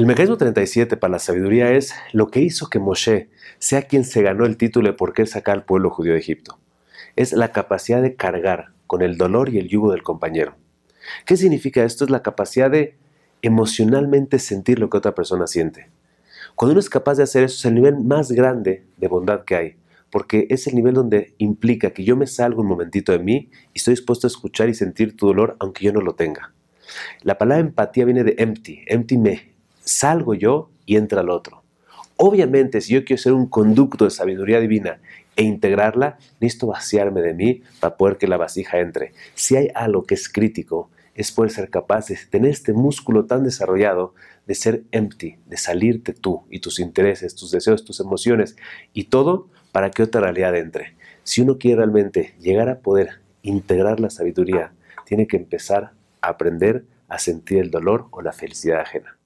El mecanismo 37 para la sabiduría es lo que hizo que Moshe sea quien se ganó el título de por qué sacar al pueblo judío de Egipto. Es la capacidad de cargar con el dolor y el yugo del compañero. ¿Qué significa esto? Es la capacidad de emocionalmente sentir lo que otra persona siente. Cuando uno es capaz de hacer eso es el nivel más grande de bondad que hay, porque es el nivel donde implica que yo me salgo un momentito de mí y estoy dispuesto a escuchar y sentir tu dolor aunque yo no lo tenga. La palabra empatía viene de empty, empty me, salgo yo y entra el otro. Obviamente, si yo quiero ser un conducto de sabiduría divina e integrarla, necesito vaciarme de mí para poder que la vasija entre. Si hay algo que es crítico, es poder ser capaz de tener este músculo tan desarrollado de ser empty, de salirte tú y tus intereses, tus deseos, tus emociones y todo para que otra realidad entre. Si uno quiere realmente llegar a poder integrar la sabiduría, tiene que empezar a aprender a sentir el dolor o la felicidad ajena.